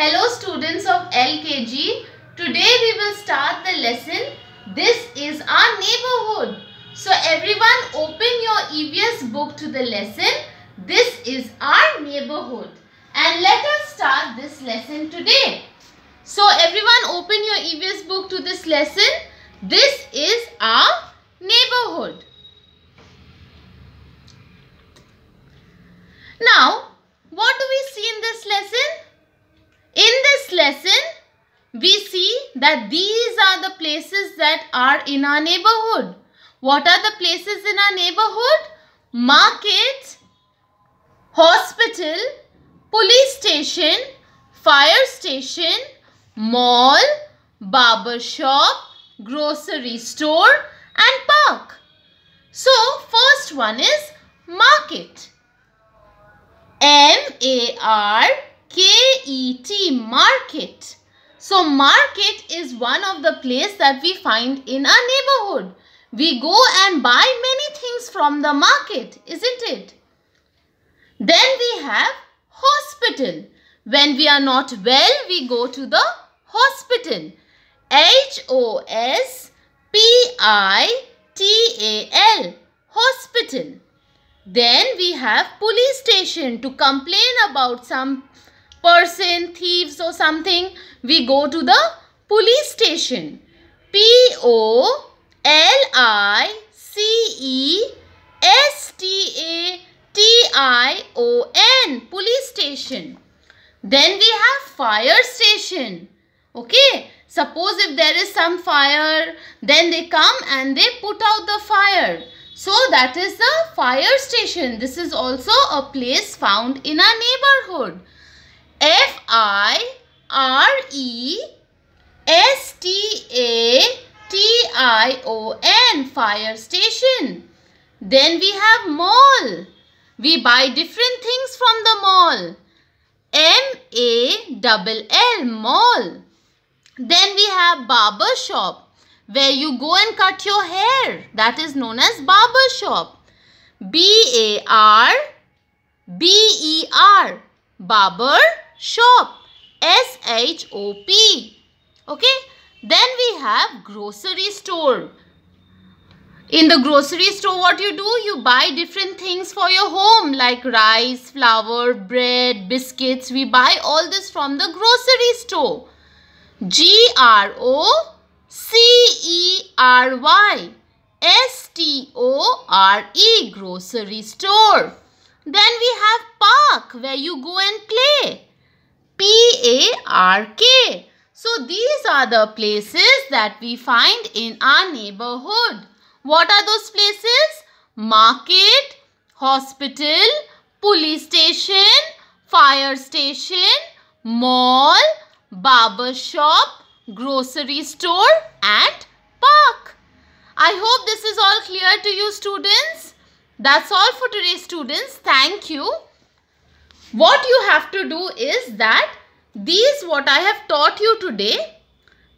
Hello students of LKG. Today we will start the lesson. This is our neighborhood. So everyone open your EVS book to the lesson. This is our neighborhood. And let us start this lesson today. So everyone open your EVS book to this lesson. This is our neighborhood. Now lesson, we see that these are the places that are in our neighborhood. What are the places in our neighborhood? Market, hospital, police station, fire station, mall, barber shop, grocery store and park. So, first one is market. M-A-R K-E-T, market. So market is one of the place that we find in our neighborhood. We go and buy many things from the market, isn't it? Then we have hospital. When we are not well, we go to the hospital. H-O-S-P-I-T-A-L, hospital. Then we have police station to complain about some person, thieves or something, we go to the police station. P-O-L-I-C-E-S-T-A-T-I-O-N. Police station. Then we have fire station. Okay. Suppose if there is some fire, then they come and they put out the fire. So that is the fire station. This is also a place found in our neighborhood. F I R E S T A T I O N fire station. Then we have mall. We buy different things from the mall. M A double L mall. Then we have barber shop where you go and cut your hair. That is known as barber shop. B A R B E R barber shop S H O P okay then we have grocery store in the grocery store, what you do? You buy different things for your home like rice, flour, bread, biscuits. We buy all this from the grocery store. G-R-O-C-E-R-Y. S-T-O-R-E. Grocery store. Then we have park where you go and play. P-A-R-K. So these are the places that we find in our neighborhood. What are those places? Market, hospital, police station, fire station, mall, barber shop, grocery store and park. I hope this is all clear to you students. That's all for today students. Thank you. What you have to do is that these what I have taught you today,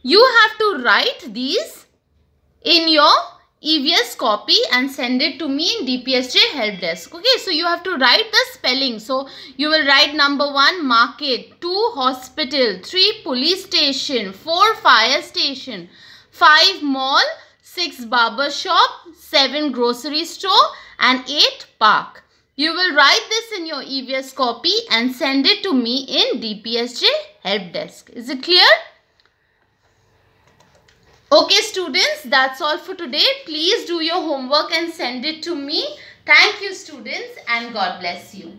you have to write these in your EVS copy and send it to me in DPSJ help desk. Okay, so you have to write the spelling. So you will write number one market, two hospital, three police station, four fire station, five mall, six barber shop, seven grocery store, and eight park. You will write this in your EVS copy and send it to me in DPSJ help desk. Is it clear? Okay students, that's all for today. Please do your homework and send it to me. Thank you students and God bless you.